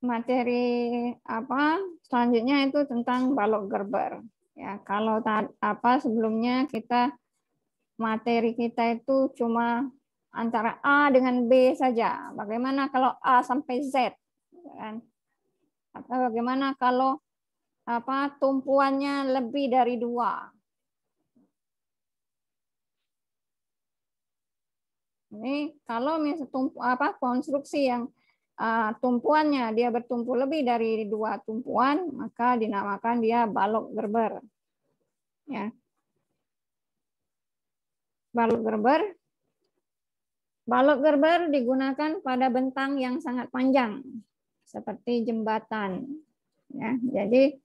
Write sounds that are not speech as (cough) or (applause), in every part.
materi apa selanjutnya itu tentang balok gerber. Ya, kalau apa sebelumnya kita materi kita itu cuma antara A dengan B saja. Bagaimana kalau A sampai Z? Ya kan? Atau bagaimana kalau apa tumpuannya lebih dari dua? Ini kalau misalnya apa konstruksi yang Eh, tumpuannya dia bertumpu lebih dari dua tumpuan, maka dinamakan dia balok gerber. Ya. Balok gerber. Balok gerber digunakan pada bentang yang sangat panjang seperti jembatan. Ya, jadi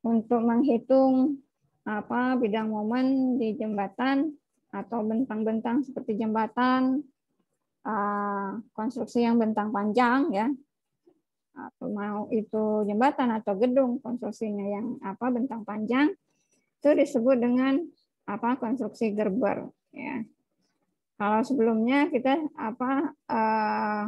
untuk menghitung apa bidang momen di jembatan atau bentang-bentang seperti jembatan Eh, konstruksi yang bentang panjang ya atau mau itu jembatan atau gedung konstruksinya yang apa bentang panjang itu disebut dengan apa konstruksi gerber ya kalau sebelumnya kita apa eh,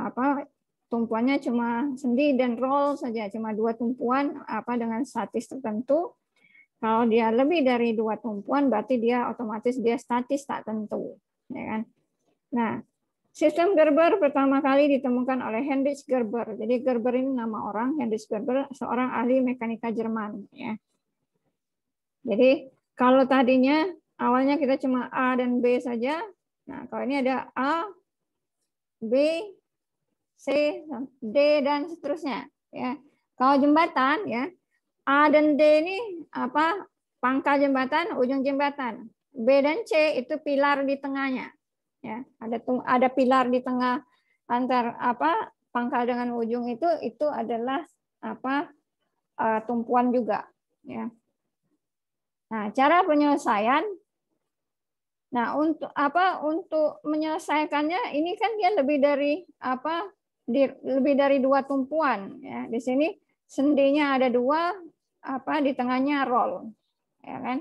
apa tumpuannya cuma sendi dan roll saja cuma dua tumpuan apa dengan statis tertentu kalau dia lebih dari dua tumpuan berarti dia otomatis dia statis tak tentu ya kan Nah, sistem Gerber pertama kali ditemukan oleh Heinrich Gerber. Jadi Gerber ini nama orang, Heinrich Gerber seorang ahli mekanika Jerman. Ya. Jadi kalau tadinya awalnya kita cuma A dan B saja, nah kalau ini ada A, B, C, D dan seterusnya. Ya. Kalau jembatan ya A dan D ini apa pangkal jembatan, ujung jembatan. B dan C itu pilar di tengahnya ya ada ada pilar di tengah antar apa pangkal dengan ujung itu itu adalah apa eh, tumpuan juga ya nah cara penyelesaian nah untuk apa untuk menyelesaikannya ini kan dia lebih dari apa di, lebih dari dua tumpuan ya di sini sendinya ada dua apa di tengahnya roll ya kan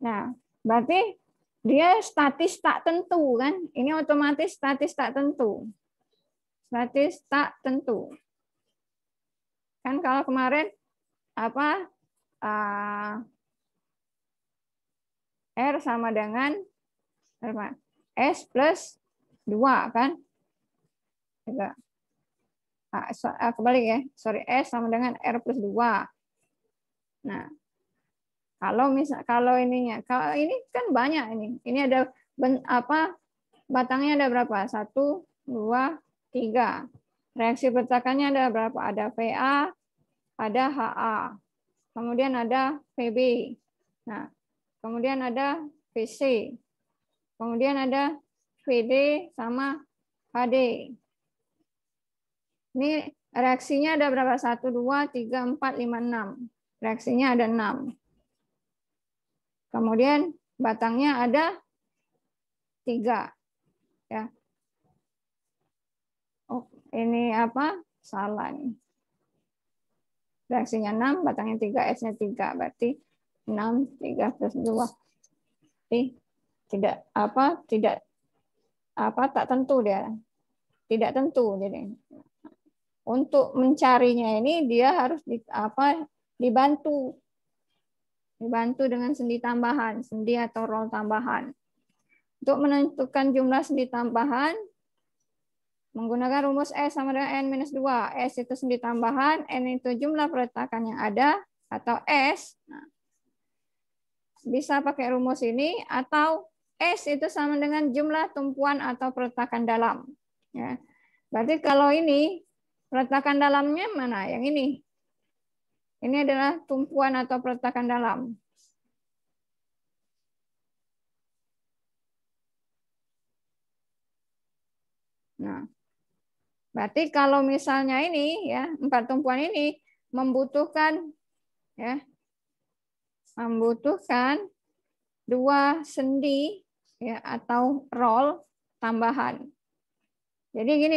nah berarti dia statis tak tentu kan ini otomatis statis tak tentu statis tak tentu kan kalau kemarin apa uh, r sama dengan apa, s plus dua kan Enggak. Ah, so, ah, kebalik ya sorry s sama dengan r plus 2 nah kalau misal kalau ininya, kalau ini kan banyak ini. Ini ada ben, apa batangnya ada berapa? Satu, dua, tiga. Reaksi bertakannya ada berapa? Ada VA, ada HA, kemudian ada VB. Nah, kemudian ada VC, kemudian ada VD sama HD. Ini reaksinya ada berapa? Satu, dua, tiga, empat, lima, enam. Reaksinya ada enam. Kemudian batangnya ada tiga. Ya. Oh, ini apa? Salah nih. Reaksinya 6, batangnya 3, S-nya 3. Berarti 6, 3 plus 2. Jadi tidak apa tidak apa tak tentu dia tidak tentu jadi untuk mencarinya ini dia harus di, apa dibantu dibantu dengan sendi tambahan, sendi atau roll tambahan. Untuk menentukan jumlah sendi tambahan, menggunakan rumus S sama dengan N minus 2. S itu sendi tambahan, N itu jumlah perletakan yang ada, atau S. Nah, bisa pakai rumus ini, atau S itu sama dengan jumlah tumpuan atau perletakan dalam. Ya. Berarti kalau ini, perletakan dalamnya mana? Yang ini. Ini adalah tumpuan atau peletakan dalam. Nah, berarti kalau misalnya ini ya empat tumpuan ini membutuhkan ya membutuhkan dua sendi ya atau roll tambahan. Jadi gini,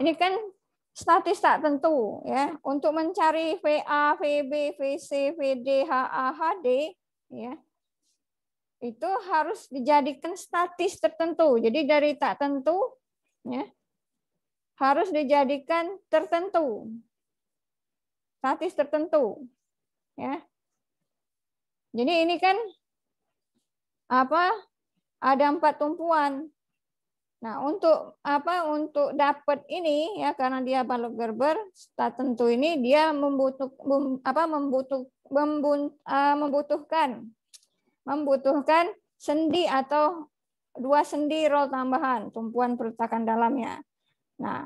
ini kan Statis tak tentu ya untuk mencari VA, VB, VC, VD, HA, HD ya itu harus dijadikan statis tertentu. Jadi dari tak tentu ya harus dijadikan tertentu. Statis tertentu. Ya. Jadi ini kan apa? Ada empat tumpuan. Nah, untuk apa untuk dapat ini ya karena dia balok gerber tentu ini dia membutuh apa membutuh membun, uh, membutuhkan membutuhkan sendi atau dua sendi roll tambahan tumpuan perutakan dalamnya. Nah,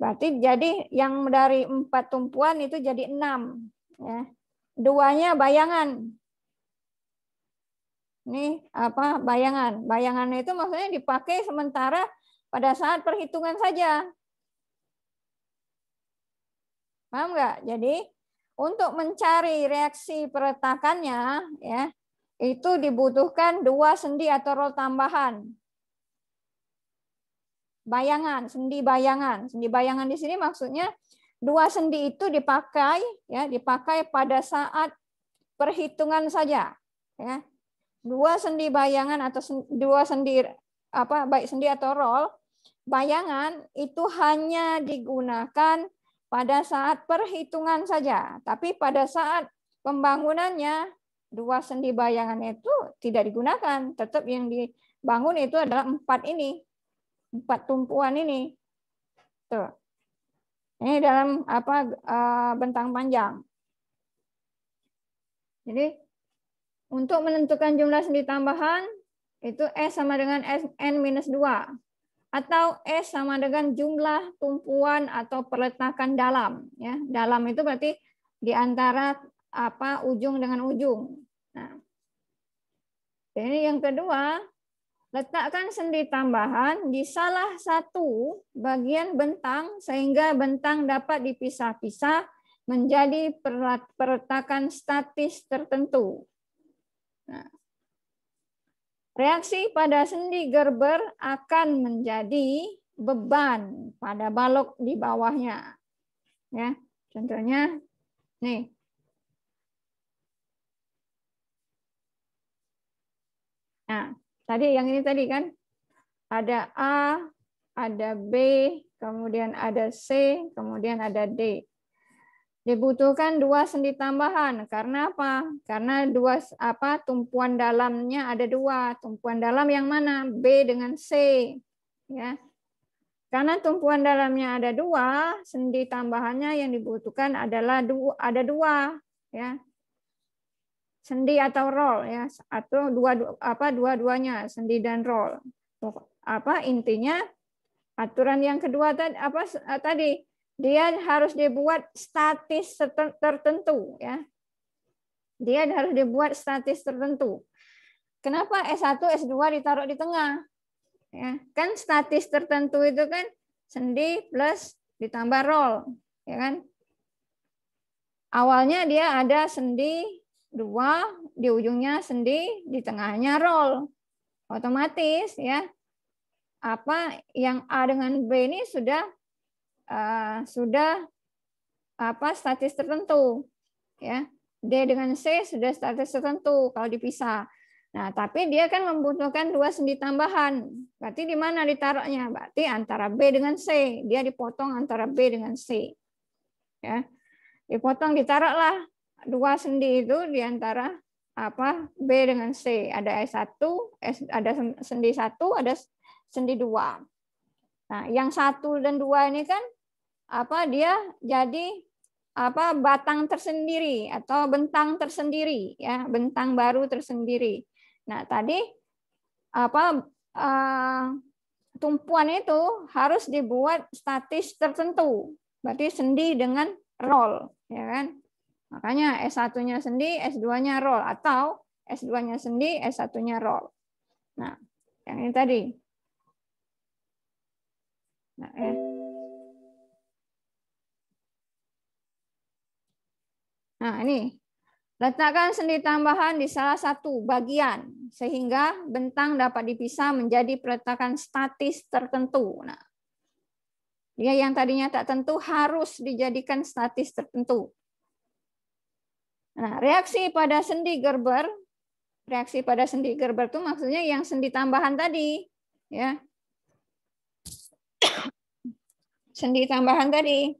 berarti jadi yang dari empat tumpuan itu jadi enam. Ya. Duanya bayangan, nih apa bayangan. Bayangannya itu maksudnya dipakai sementara pada saat perhitungan saja. Paham nggak? Jadi untuk mencari reaksi peretakannya ya itu dibutuhkan dua sendi atau roll tambahan. Bayangan, sendi bayangan. Sendi bayangan di sini maksudnya dua sendi itu dipakai ya dipakai pada saat perhitungan saja ya dua sendi bayangan atau dua sendi apa baik sendi atau roll bayangan itu hanya digunakan pada saat perhitungan saja. Tapi pada saat pembangunannya dua sendi bayangan itu tidak digunakan. Tetap yang dibangun itu adalah empat ini, empat tumpuan ini. Tuh. Ini dalam apa eh, bentang panjang. Jadi untuk menentukan jumlah sendi tambahan, itu S sama dengan N minus 2. Atau S sama dengan jumlah tumpuan atau perletakan dalam. ya Dalam itu berarti di antara apa ujung dengan ujung. Nah, ini yang kedua, letakkan sendi tambahan di salah satu bagian bentang sehingga bentang dapat dipisah-pisah menjadi perletakan statis tertentu. Nah, reaksi pada sendi Gerber akan menjadi beban pada balok di bawahnya. Ya, contohnya nih. Nah, tadi yang ini tadi kan ada A, ada B, kemudian ada C, kemudian ada D dibutuhkan dua sendi tambahan. Karena apa? Karena dua apa tumpuan dalamnya ada dua. Tumpuan dalam yang mana? B dengan C. Ya. Karena tumpuan dalamnya ada dua, sendi tambahannya yang dibutuhkan adalah dua, ada dua, ya. Sendi atau roll ya, atau dua, apa dua-duanya sendi dan roll. Apa intinya aturan yang kedua eh, tadi apa tadi dia harus dibuat statis tertentu ya. Dia harus dibuat statis tertentu. Kenapa S1 S2 ditaruh di tengah? Ya, kan statis tertentu itu kan sendi plus ditambah roll, ya kan? Awalnya dia ada sendi dua, di ujungnya sendi, di tengahnya roll. Otomatis ya. Apa yang A dengan B ini sudah Eh, sudah apa statis tertentu ya D dengan C sudah statis tertentu kalau dipisah nah tapi dia kan membutuhkan dua sendi tambahan berarti di mana ditaruhnya berarti antara B dengan C dia dipotong antara B dengan C ya dipotong ditaruhlah dua sendi itu di antara apa B dengan C ada S1 S, ada sendi satu ada sendi dua nah yang satu dan dua ini kan apa dia jadi apa batang tersendiri atau bentang tersendiri ya bentang baru tersendiri nah tadi apa uh, tumpuan itu harus dibuat statis tertentu berarti sendi dengan roll ya kan makanya S1-nya sendi S2-nya roll atau S2-nya sendi S1-nya roll nah yang ini tadi nah ya. Nah, ini letakkan sendi tambahan di salah satu bagian sehingga bentang dapat dipisah menjadi peletakan statis tertentu. Nah, dia yang tadinya tak tentu harus dijadikan statis tertentu. Nah, reaksi pada sendi Gerber, reaksi pada sendi Gerber itu maksudnya yang sendi tambahan tadi, ya. (coughs) sendi tambahan tadi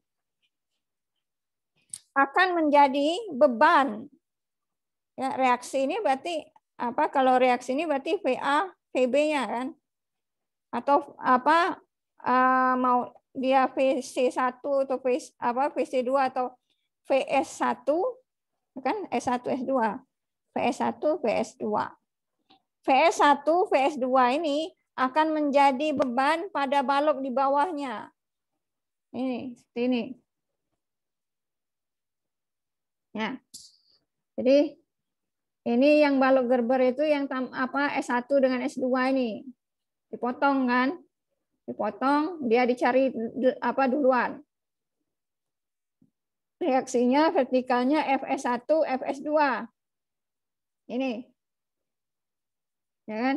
akan menjadi beban. Ya, reaksi ini berarti apa? Kalau reaksi ini berarti VA VB-nya kan? Atau apa uh, mau dia VC1 atau VC, apa VC2 atau VS1 kan S1 S2, VS1 VS2. VS1 VS2 ini akan menjadi beban pada balok di bawahnya. Ini, ini Ya. Jadi ini yang balok gerber itu yang tam, apa S1 dengan S2 ini dipotong kan? Dipotong, dia dicari apa duluan. Reaksinya vertikalnya FS1, FS2. Ini. Ya kan?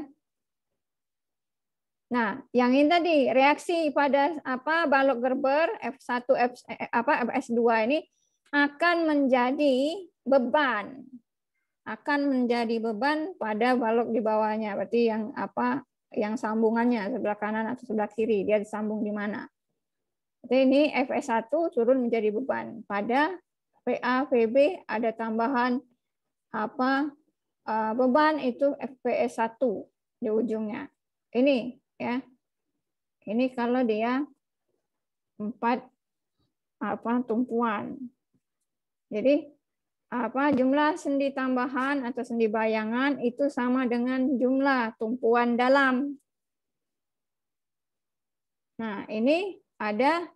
Nah, yang ini tadi reaksi pada apa balok Gerber F1 F eh, apa FS2 ini akan menjadi beban akan menjadi beban pada balok di bawahnya berarti yang apa yang sambungannya sebelah kanan atau sebelah kiri dia disambung di mana Jadi ini FS1 turun menjadi beban pada PA VB ada tambahan apa eh, beban itu FPS1 di ujungnya ini ya ini kalau dia empat apa tumpuan jadi apa jumlah sendi tambahan atau sendi bayangan itu sama dengan jumlah tumpuan dalam. Nah, ini ada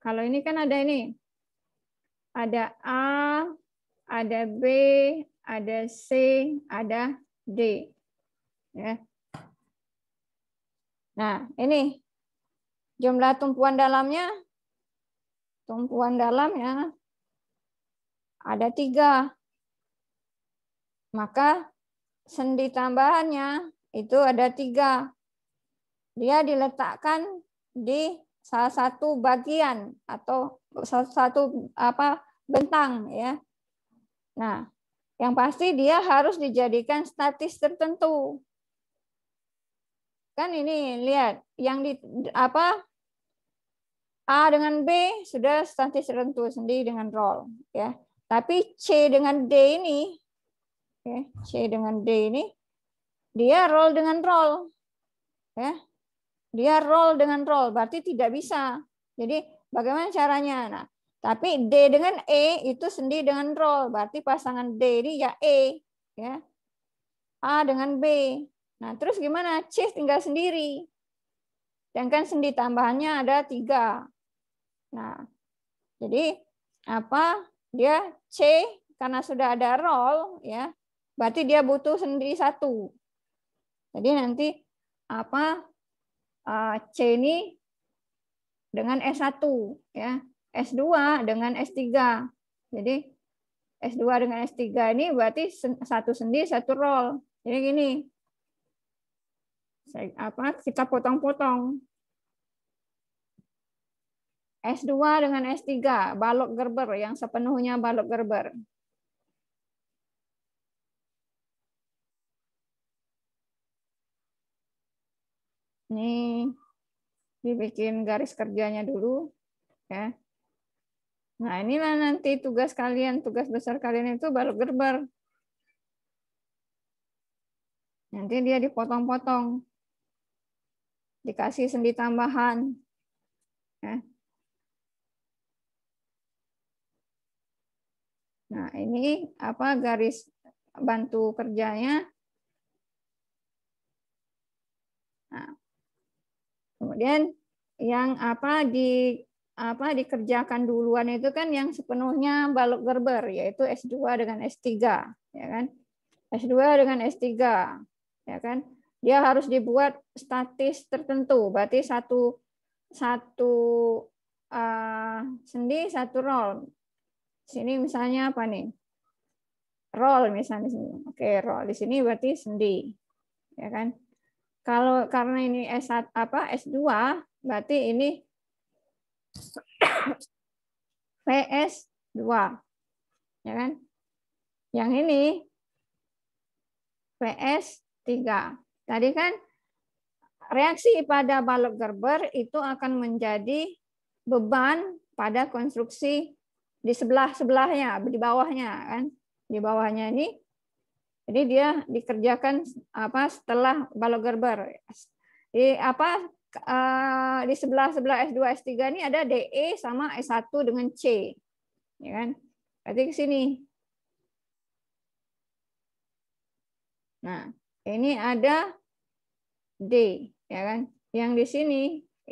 Kalau ini kan ada ini. Ada A, ada B, ada C, ada D. Ya. Nah, ini jumlah tumpuan dalamnya tumpuan dalamnya ada tiga. Maka sendi tambahannya itu ada tiga. Dia diletakkan di salah satu bagian atau salah satu apa bentang ya. Nah, yang pasti dia harus dijadikan statis tertentu. Kan ini lihat yang di apa A dengan B sudah substansi tertentu sendiri dengan role, ya. Tapi C dengan D ini, ya, C dengan D ini, dia role dengan role, ya. Dia role dengan role, berarti tidak bisa. Jadi bagaimana caranya? Nah, tapi D dengan E itu sendiri dengan role, berarti pasangan D ini ya E, ya. A dengan B. Nah, terus gimana? C tinggal sendiri. Dan kan sendi tambahannya ada tiga. Nah, jadi apa dia C karena sudah ada roll ya, berarti dia butuh sendiri satu. Jadi nanti apa C ini dengan S1 ya, S2 dengan S3. Jadi S2 dengan S3 ini berarti satu sendi satu roll. Jadi gini. Saya, apa kita potong-potong. S2 dengan S3, balok gerber yang sepenuhnya balok gerber. Ini dibikin garis kerjanya dulu. ya. Nah, inilah nanti tugas kalian, tugas besar kalian itu balok gerber. Nanti dia dipotong-potong. Dikasih sendi tambahan. Ya. Nah, ini apa garis bantu kerjanya. Nah, kemudian yang apa di apa dikerjakan duluan itu kan yang sepenuhnya balok gerber yaitu S2 dengan S3 ya kan. S2 dengan S3 ya kan. Dia harus dibuat statis tertentu, berarti satu satu uh, sendi satu roll sini misalnya apa nih? Roll misalnya sini. Oke, roll di sini berarti sendi. Ya kan? Kalau karena ini S1 apa S2 berarti ini (coughs) PS2. Ya kan? Yang ini PS3. Tadi kan reaksi pada balok Gerber itu akan menjadi beban pada konstruksi di sebelah sebelahnya, di bawahnya kan, di bawahnya ini. Jadi dia dikerjakan apa setelah balok gerber. Di apa eh, di sebelah sebelah S2 S3 ini ada DE sama S1 dengan C. Ya kan? Berarti ke sini. Nah, ini ada D, ya kan? Yang di sini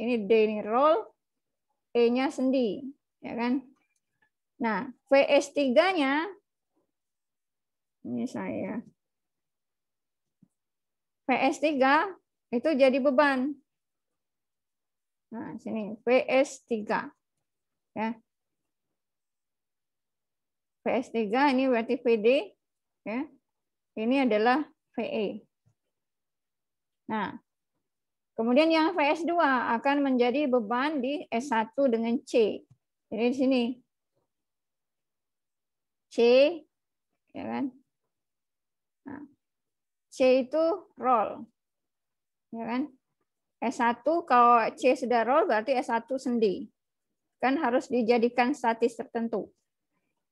ini D ini roll, E-nya sendi, ya kan? Nah, VS3-nya, ini saya, VS3 itu jadi beban. Nah, sini, VS3. Ya. VS3 ini berarti VD. Ya. Ini adalah VE. Nah, kemudian yang VS2 akan menjadi beban di S1 dengan C. Jadi di sini C, ya kan? Nah, C itu roll, ya kan? S1 kalau C sudah roll berarti S1 sendi. Kan harus dijadikan statis tertentu.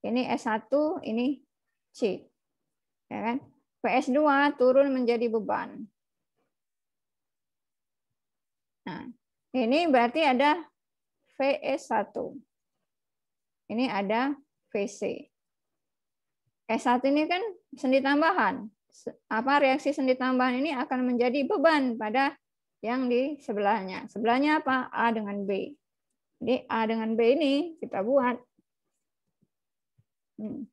Ini S1, ini C. Ya kan? PS2 turun menjadi beban. Nah, ini berarti ada VS1. Ini ada VC. S1 ini kan sendi tambahan. Apa reaksi sendi tambahan ini akan menjadi beban pada yang di sebelahnya. Sebelahnya apa? A dengan B. Jadi A dengan B ini kita buat hmm.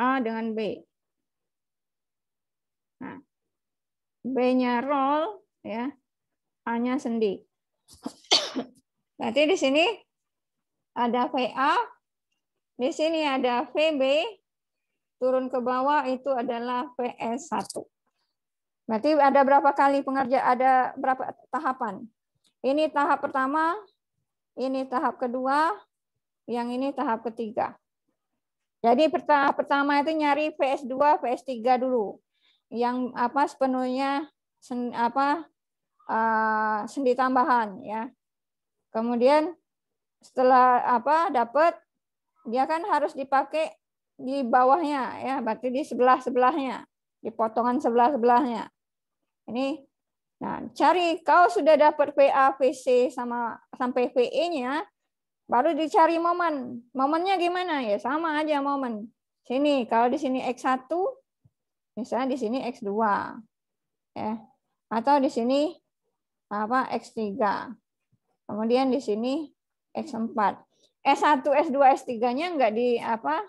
A dengan B. Nah, B-nya roll, ya, A-nya sendi. (coughs) Berarti di sini ada VA, di sini ada VB, turun ke bawah itu adalah PS1. Berarti ada berapa kali pengerja ada berapa tahapan? Ini tahap pertama, ini tahap kedua, yang ini tahap ketiga. Jadi tahap pertama itu nyari PS2, PS3 dulu. Yang apa sepenuhnya sen, apa uh, sendi tambahan ya. Kemudian setelah apa dapat dia kan harus dipakai di bawahnya ya berarti di sebelah sebelahnya di potongan sebelah sebelahnya ini nah cari kau sudah dapat PA VC sama sampai VE nya baru dicari momen momennya gimana ya sama aja momen sini kalau di sini x1 misalnya di sini x2 ya atau di sini apa x3 kemudian di sini x4 S1, S2, S3-nya nggak di apa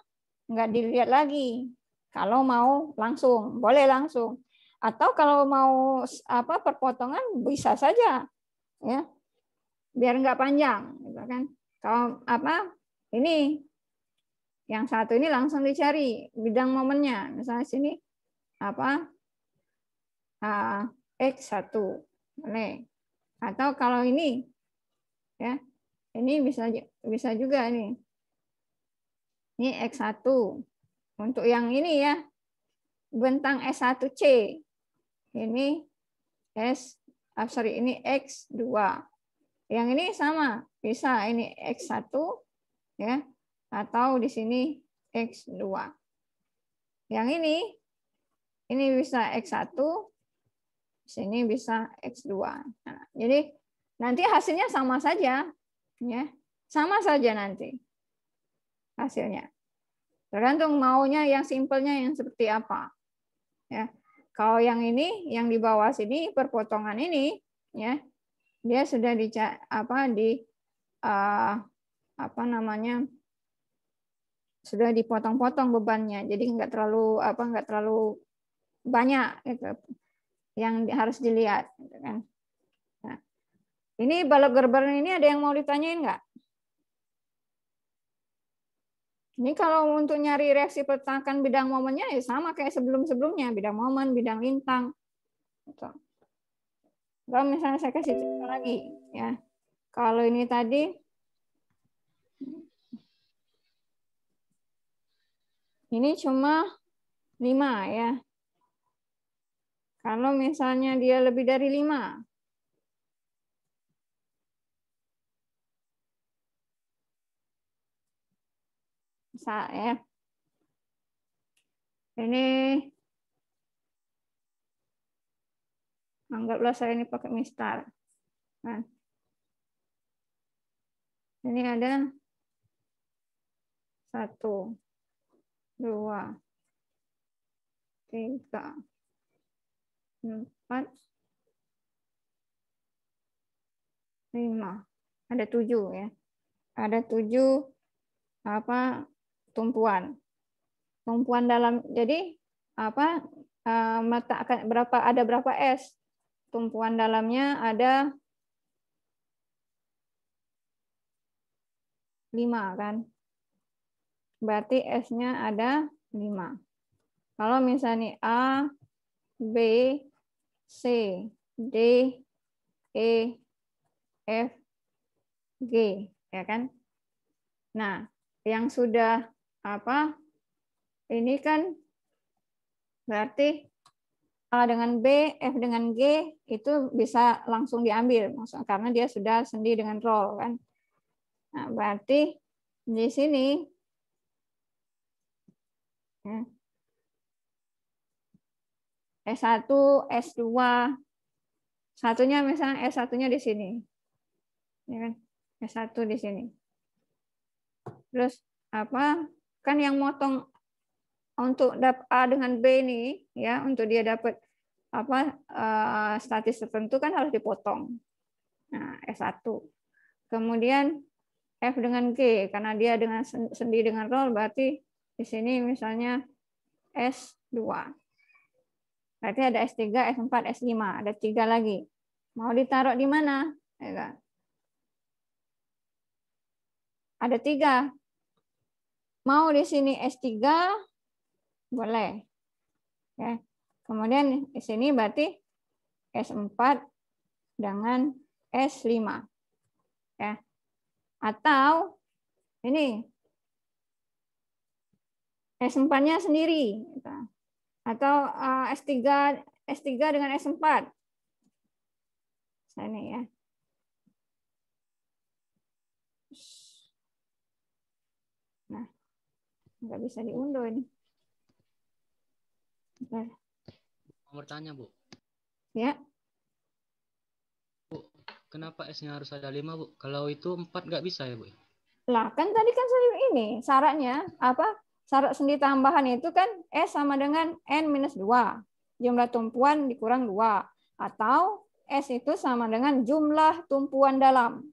nggak dilihat lagi. Kalau mau langsung, boleh langsung. Atau kalau mau apa perpotongan bisa saja, ya biar nggak panjang, gitu kan? Kalau apa ini yang satu ini langsung dicari bidang momennya, misalnya sini apa x 1 boleh. Atau kalau ini ya ini bisa bisa juga nih ini X1. Untuk yang ini ya, bentang S1C. Ini S, oh sorry, ini X2. Yang ini sama, bisa ini X1 ya, atau di sini X2. Yang ini, ini bisa X1, sini bisa X2. Nah, jadi nanti hasilnya sama saja. ya Sama saja nanti hasilnya. Tergantung maunya yang simpelnya yang seperti apa. Ya. Kalau yang ini yang di bawah sini perpotongan ini ya dia sudah di apa di uh, apa namanya sudah dipotong-potong bebannya. Jadi nggak terlalu apa nggak terlalu banyak gitu, yang harus dilihat gitu kan. Nah, ini balok gerber ini ada yang mau ditanyain nggak? Ini kalau untuk nyari reaksi petakan bidang momennya ya sama kayak sebelum-sebelumnya, bidang momen, bidang lintang. Gitu. Kalau misalnya saya kasih contoh lagi, ya. Kalau ini tadi, ini cuma 5 ya. Kalau misalnya dia lebih dari 5, bisa ya. Ini anggaplah saya ini pakai mistar. Nah. Ini ada satu, dua, tiga, empat, lima. Ada tujuh ya. Ada tujuh apa tumpuan. Tumpuan dalam jadi apa eh, mata akan berapa ada berapa S? Tumpuan dalamnya ada 5 kan? Berarti S-nya ada 5. Kalau misalnya A, B, C, D, E, F, G, ya kan? Nah, yang sudah apa ini kan berarti A dengan B, F dengan G itu bisa langsung diambil maksudnya karena dia sudah sendi dengan roll kan. Nah, berarti di sini S1, hmm, S2, satunya misalnya S1-nya di sini. Ini ya kan? S1 di sini. Terus apa? kan yang motong untuk A dengan B ini ya untuk dia dapat apa uh, statis tertentu kan harus dipotong. Nah, S1. Kemudian F dengan G karena dia dengan sendi dengan roll berarti di sini misalnya S2. Berarti ada S3, S4, S5, ada tiga lagi. Mau ditaruh di mana? Ya kan? Ada tiga, mau di sini S3 boleh. Ya. Kemudian di sini berarti S4 dengan S5. Ya. Atau ini S4-nya sendiri gitu. atau S3 eh, S3 dengan S4. Ini ya. Nggak bisa diunduh ini. Mau bertanya, Bu. Ya. Bu, kenapa S-nya harus ada lima Bu? Kalau itu empat nggak bisa ya, Bu? Lah, kan tadi kan saya ini, syaratnya apa? Syarat sendi tambahan itu kan S sama dengan N minus dua, Jumlah tumpuan dikurang dua, Atau S itu sama dengan jumlah tumpuan dalam.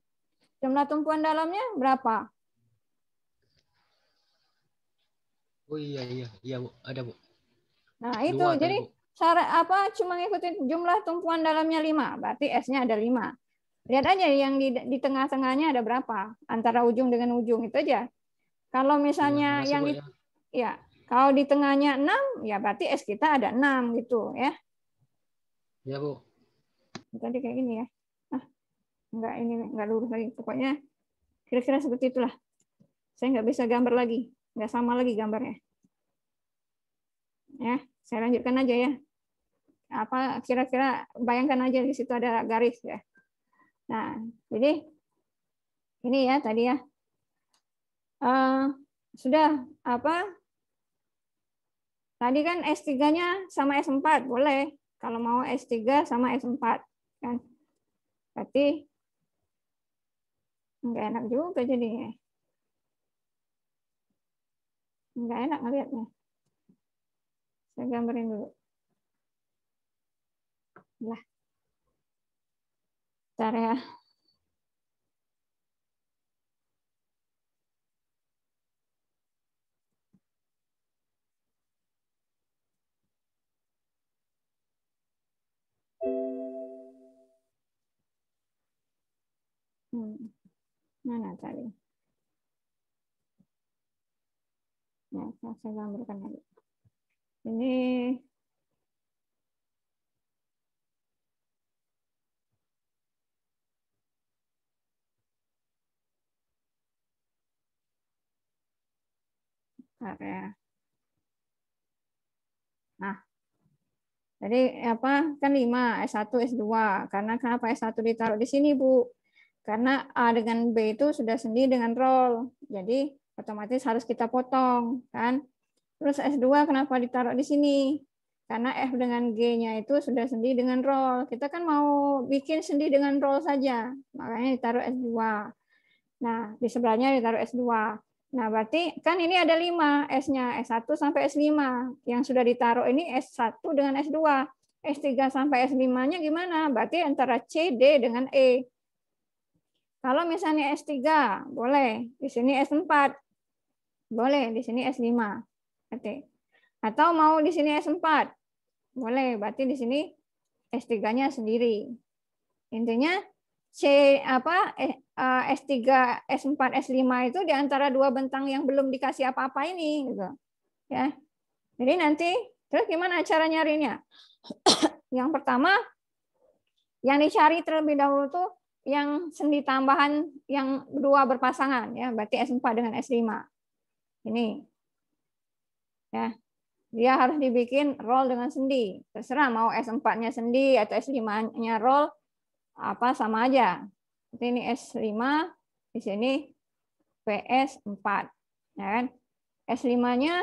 Jumlah tumpuan dalamnya berapa? Oh iya iya iya bu ada bu. Nah itu jadi cara apa cuma ngikutin jumlah tumpuan dalamnya lima berarti S-nya ada lima. Lihat aja yang di, di tengah-tengahnya ada berapa antara ujung dengan ujung itu aja. Kalau misalnya yang di, ya. ya. kalau di tengahnya enam, ya berarti S kita ada enam gitu ya. Iya Bu. Tadi kayak gini ya. Ah, enggak ini enggak lurus lagi. Pokoknya kira-kira seperti itulah. Saya enggak bisa gambar lagi nggak sama lagi gambarnya. Ya, saya lanjutkan aja ya. Apa kira-kira bayangkan aja di situ ada garis ya. Nah, jadi ini ya tadi ya. Uh, sudah apa? Tadi kan S3-nya sama S4, boleh. Kalau mau S3 sama S4 kan. Berarti enggak enak juga jadinya nggak enak ngelihatnya. Saya gambarin dulu. Lah. Bentar ya. Hmm. Mana tadi? Nah, nah, saya gambarkan lagi. Ini Bentar ya. Nah, jadi apa kan 5, S1, S2. Karena kenapa S1 ditaruh di sini, Bu? Karena A dengan B itu sudah sendiri dengan roll. Jadi otomatis harus kita potong kan. Terus S2 kenapa ditaruh di sini? Karena F dengan G-nya itu sudah sendi dengan roll. Kita kan mau bikin sendi dengan roll saja, makanya ditaruh S2. Nah, di sebelahnya ditaruh S2. Nah, berarti kan ini ada 5 S-nya, S1 sampai S5. Yang sudah ditaruh ini S1 dengan S2. S3 sampai S5-nya gimana? Berarti antara C, D dengan E. Kalau misalnya S3, boleh. Di sini S4. Boleh, di sini S5. Berarti. Atau mau di sini S4. Boleh, berarti di sini S3-nya sendiri. Intinya C apa S3, S4, S5 itu di antara dua bentang yang belum dikasih apa-apa ini gitu. Ya. Jadi nanti terus gimana cara nyarinya? (coughs) yang pertama yang dicari terlebih dahulu tuh yang sendi tambahan yang dua berpasangan ya berarti S4 dengan S5 ini ya dia harus dibikin roll dengan sendi terserah mau S4-nya sendi atau S5-nya roll apa sama aja Jadi ini S5 di sini PS4 ya kan S5-nya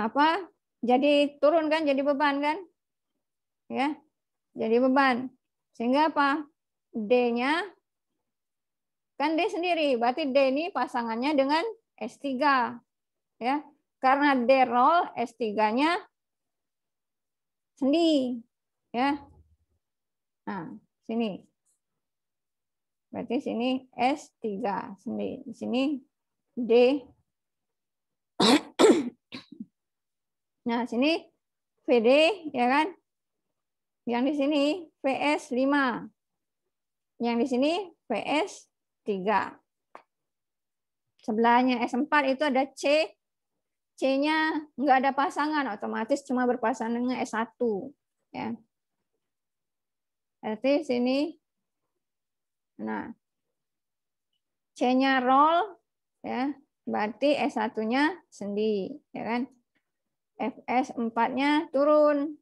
apa jadi turun kan jadi beban kan ya jadi beban sehingga apa? D-nya kan D sendiri, berarti D ini pasangannya dengan S3. Ya. Karena D roll S3-nya sendi. Ya. Nah, sini. Berarti sini S3 sendi. Di sini D. Nah, sini VD ya kan? Yang di sini VS 5. Yang di sini VS 3. Sebelahnya S4 itu ada C. C-nya nggak ada pasangan, otomatis cuma berpasangan dengan S1. Ya. Berarti sini, nah, C-nya roll, ya, berarti S1-nya sendi, ya kan? FS 4-nya turun,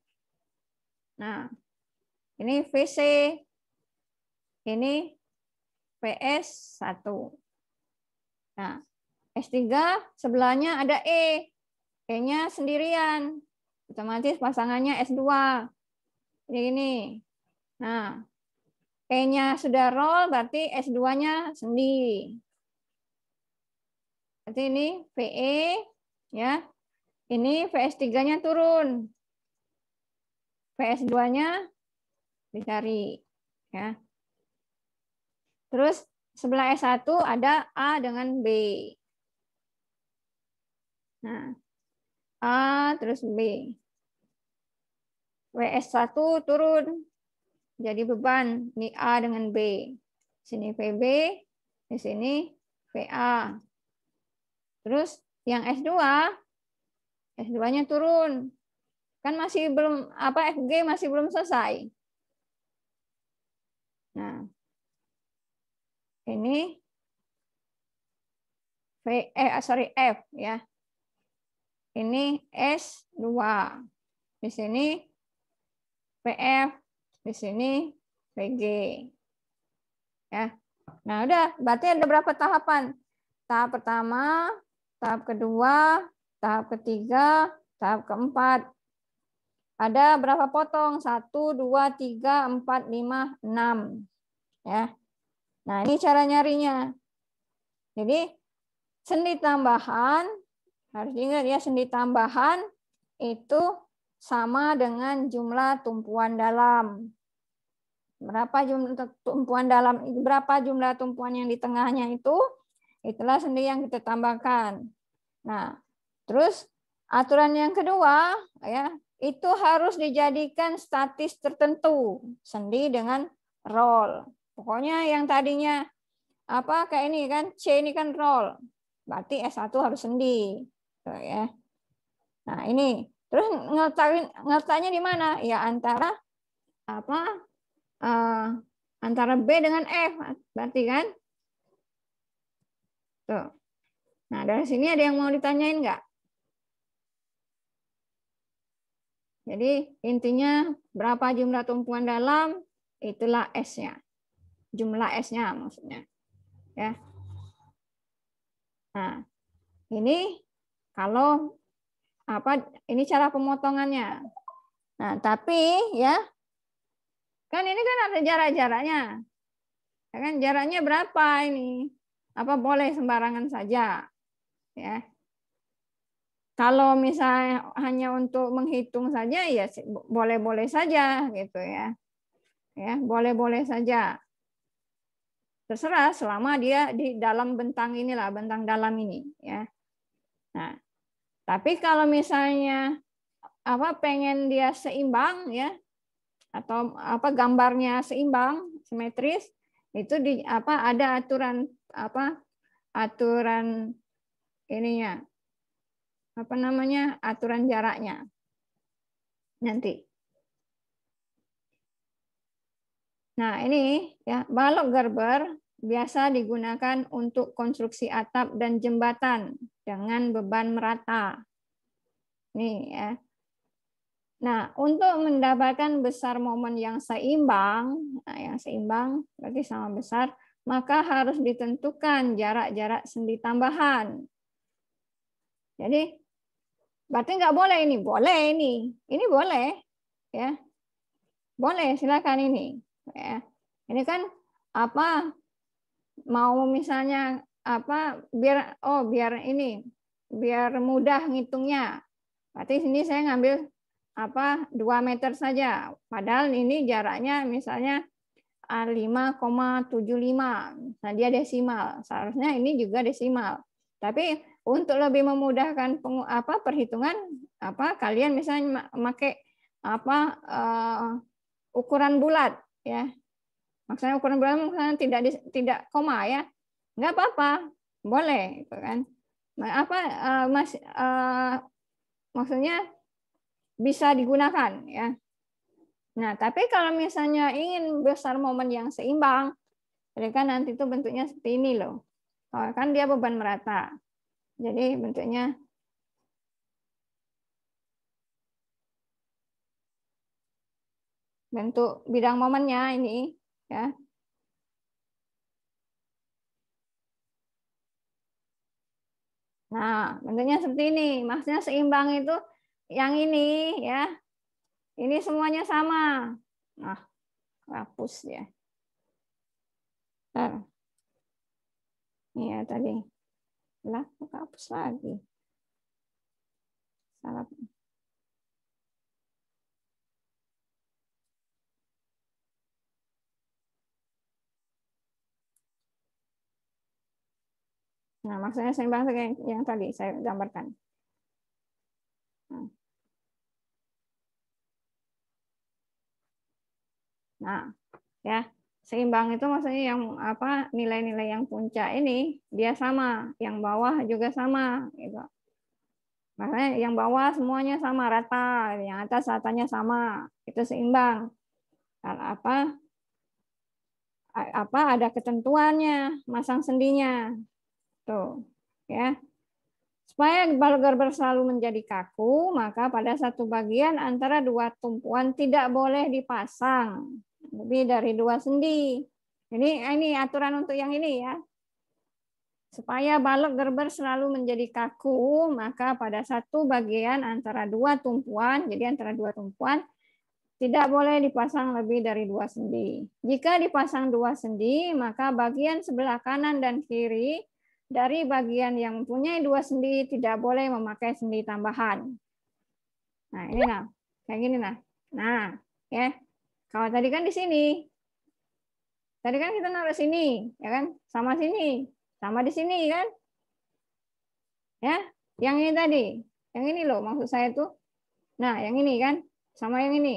Nah, ini VC, ini PS1. Nah, S3 sebelahnya ada E. E-nya sendirian. Otomatis pasangannya S2. Jadi ini. Nah, E-nya sudah roll, berarti S2-nya sendiri. Berarti ini VE, ya. Ini VS3-nya turun. PS2-nya dicari ya. Terus sebelah S1 ada A dengan B. Nah, A terus B. WS1 turun jadi beban. Ini A dengan B. sini VB, di sini VA. Terus yang S2 S2-nya turun. Kan masih belum apa FG masih belum selesai. Nah. Ini V eh sorry F ya. Ini S2. Di sini PF, di sini VG. Ya. Nah, udah, berarti ada berapa tahapan? Tahap pertama, tahap kedua, tahap ketiga, tahap keempat, ada berapa potong? Satu, dua, tiga, empat, lima, enam. Ya. Nah, ini cara nyarinya. Jadi, sendi tambahan, harus diingat ya, sendi tambahan itu sama dengan jumlah tumpuan dalam. Berapa jumlah tumpuan dalam, berapa jumlah tumpuan yang di tengahnya itu, itulah sendi yang kita tambahkan. Nah, terus aturan yang kedua, ya itu harus dijadikan statis tertentu sendi dengan roll. Pokoknya yang tadinya apa kayak ini kan C ini kan roll. Berarti S1 harus sendi. Tuh gitu ya. Nah, ini terus ngeletaknya ngeletaknya di mana? Ya antara apa? Uh, antara B dengan F berarti kan? Tuh. Nah, dari sini ada yang mau ditanyain enggak? Jadi intinya berapa jumlah tumpuan dalam itulah S-nya. Jumlah S-nya maksudnya. Ya. Nah, ini kalau apa ini cara pemotongannya. Nah, tapi ya kan ini kan ada jarak-jaraknya. Ya kan jaraknya berapa ini? Apa boleh sembarangan saja? Ya. Kalau misalnya hanya untuk menghitung saja ya boleh-boleh saja gitu ya. Ya, boleh-boleh saja. Terserah selama dia di dalam bentang inilah, bentang dalam ini ya. Nah, tapi kalau misalnya apa pengen dia seimbang ya atau apa gambarnya seimbang, simetris, itu di apa ada aturan apa aturan ininya apa namanya aturan jaraknya nanti. Nah ini ya balok gerber biasa digunakan untuk konstruksi atap dan jembatan dengan beban merata. Nih ya. Nah, untuk mendapatkan besar momen yang seimbang, nah yang seimbang berarti sama besar, maka harus ditentukan jarak-jarak sendi tambahan. Jadi Berarti nggak boleh ini. Boleh ini. Ini boleh. ya Boleh, silakan ini. Ya. Ini kan apa mau misalnya apa biar oh biar ini biar mudah ngitungnya. Berarti sini saya ngambil apa dua meter saja. Padahal ini jaraknya misalnya 5,75. Ah, nah, dia desimal. Seharusnya ini juga desimal. Tapi untuk lebih memudahkan pengu, apa perhitungan apa kalian misalnya memakai apa uh, ukuran bulat ya maksudnya ukuran bulat misalnya tidak di, tidak koma ya nggak apa-apa boleh gitu kan apa uh, mas uh, maksudnya bisa digunakan ya nah tapi kalau misalnya ingin besar momen yang seimbang mereka nanti itu bentuknya seperti ini loh kan dia beban merata jadi bentuknya bentuk bidang momennya ini ya. Nah, bentuknya seperti ini. Maksudnya seimbang itu yang ini ya. Ini semuanya sama. Nah, hapus ya. Bentar. Iya tadi. Lah, aku hapus lagi. Salah. Nah, maksudnya seimbang yang, yang tadi saya gambarkan. Nah, nah ya seimbang itu maksudnya yang apa nilai-nilai yang puncak ini dia sama, yang bawah juga sama gitu. Makanya yang bawah semuanya sama rata, gitu. yang atas ratanya sama, itu seimbang. Dan nah, apa apa ada ketentuannya masang sendinya. Tuh, ya. Supaya burger selalu menjadi kaku, maka pada satu bagian antara dua tumpuan tidak boleh dipasang lebih dari dua sendi. Jadi eh, ini aturan untuk yang ini ya. Supaya balok gerber selalu menjadi kaku, maka pada satu bagian antara dua tumpuan, jadi antara dua tumpuan, tidak boleh dipasang lebih dari dua sendi. Jika dipasang dua sendi, maka bagian sebelah kanan dan kiri dari bagian yang mempunyai dua sendi tidak boleh memakai sendi tambahan. Nah, ini nah, kayak gini nah. Nah, ya. Okay. Kalau tadi kan di sini. Tadi kan kita naruh sini, ya kan? Sama sini, sama di sini kan? Ya, yang ini tadi. Yang ini loh maksud saya tuh. Nah, yang ini kan sama yang ini.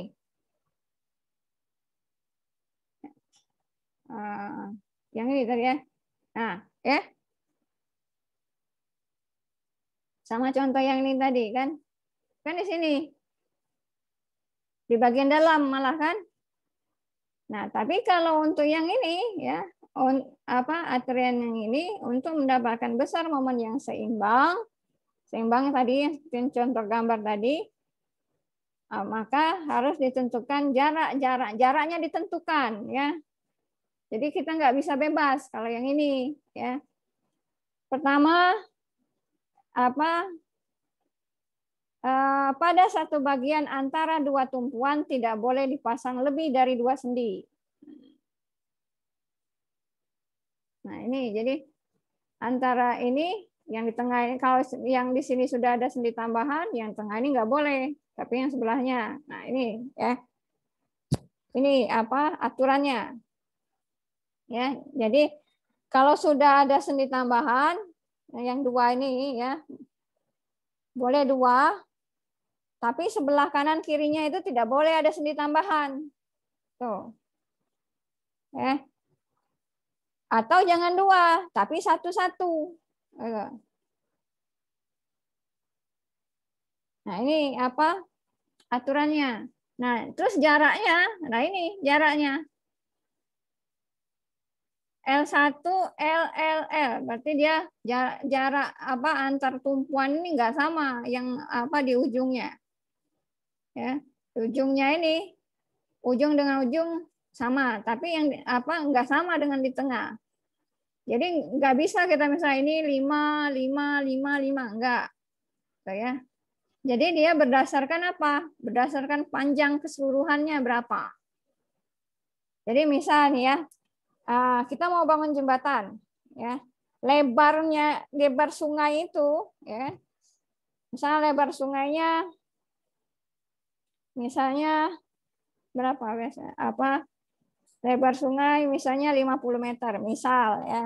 Uh, yang ini tadi ya. Nah, ya. Sama contoh yang ini tadi kan. Kan di sini. Di bagian dalam malah kan. Nah, tapi kalau untuk yang ini ya, on, apa atrian yang ini untuk mendapatkan besar momen yang seimbang, seimbang tadi contoh gambar tadi, ah, maka harus ditentukan jarak jarak jaraknya ditentukan ya. Jadi kita nggak bisa bebas kalau yang ini ya. Pertama apa Eh, pada satu bagian antara dua tumpuan tidak boleh dipasang lebih dari dua sendi. Nah ini jadi antara ini yang di tengah ini kalau yang di sini sudah ada sendi tambahan, yang tengah ini nggak boleh, tapi yang sebelahnya. Nah ini ya ini apa aturannya? Ya jadi kalau sudah ada sendi tambahan yang dua ini ya boleh dua tapi sebelah kanan kirinya itu tidak boleh ada sendi tambahan. Tuh. Eh. Atau jangan dua, tapi satu-satu. Gitu. Nah, ini apa? Aturannya. Nah, terus jaraknya. Nah, ini jaraknya. L1, L, L, L. Berarti dia jarak, jarak apa antar tumpuan ini nggak sama yang apa di ujungnya ya ujungnya ini ujung dengan ujung sama tapi yang apa nggak sama dengan di tengah jadi nggak bisa kita misalnya ini lima lima lima lima Nggak. Gitu ya. Jadi dia berdasarkan apa? Berdasarkan panjang keseluruhannya berapa. Jadi misalnya ya, eh, kita mau bangun jembatan. ya Lebarnya, lebar sungai itu, ya misal lebar sungainya Misalnya berapa biasa Apa lebar sungai misalnya 50 meter, misal ya.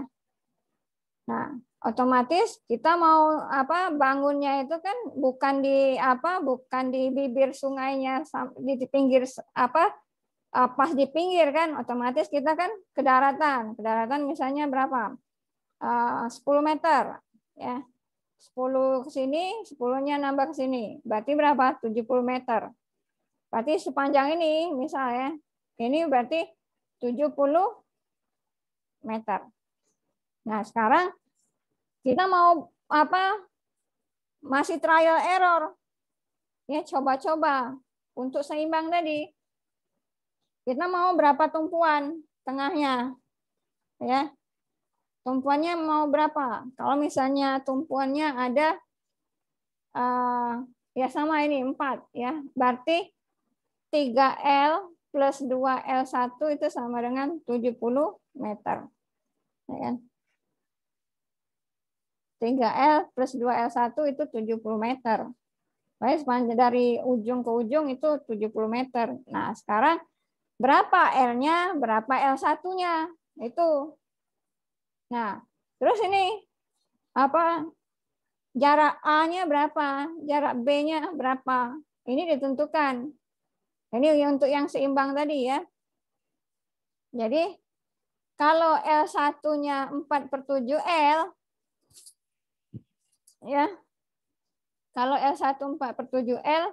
Nah, otomatis kita mau apa bangunnya itu kan bukan di apa bukan di bibir sungainya di pinggir apa eh, pas di pinggir kan otomatis kita kan ke daratan. Ke daratan misalnya berapa? 10 eh, meter ya. 10 ke sini, 10-nya nambah ke sini. Berarti berapa? 70 meter. Berarti sepanjang ini misalnya, ini berarti 70 meter. Nah sekarang kita mau apa masih trial error. Ya coba-coba untuk seimbang tadi. Kita mau berapa tumpuan tengahnya? Ya. Tumpuannya mau berapa? Kalau misalnya tumpuannya ada uh, ya sama ini 4 ya. Berarti 3L plus 2L1 itu sama dengan 70 meter. 3L ya kan? plus 2L1 itu 70 meter. Baik, dari ujung ke ujung itu 70 meter. Nah, sekarang berapa L-nya, berapa L1-nya? Itu. Nah, terus ini apa jarak A-nya berapa, jarak B-nya berapa? Ini ditentukan. Ini untuk yang seimbang tadi ya. Jadi kalau L1-nya 4 per 7 L, ya, kalau L1 4 per 7 L,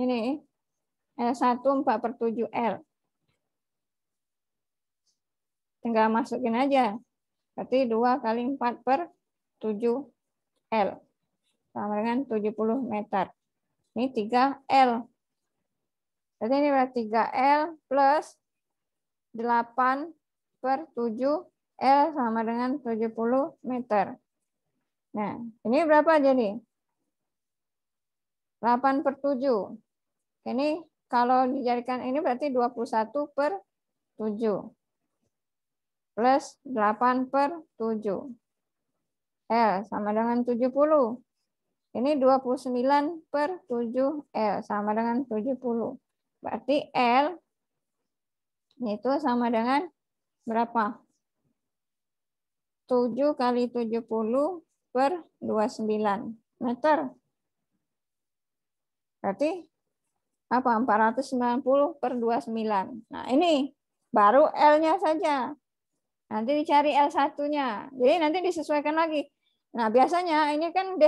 ini L1 4 per 7 L. Tinggal masukin aja. Berarti 2 kali 4 per 7 L sama dengan 70 meter. Ini 3L. Jadi ini berarti 3L plus 8 per 7L sama dengan 70 meter. Nah, ini berapa jadi? 8 per 7. Ini kalau dijadikan ini berarti 21 per 7 plus 8 per 7. L sama dengan 70. Ini 29 per 7L eh, sama dengan 70. Berarti L itu sama dengan berapa? 7 kali 70 per 29 meter. Berarti apa 490 per 29. Nah ini baru L-nya saja. Nanti dicari L1-nya. Jadi nanti disesuaikan lagi. Nah biasanya ini kan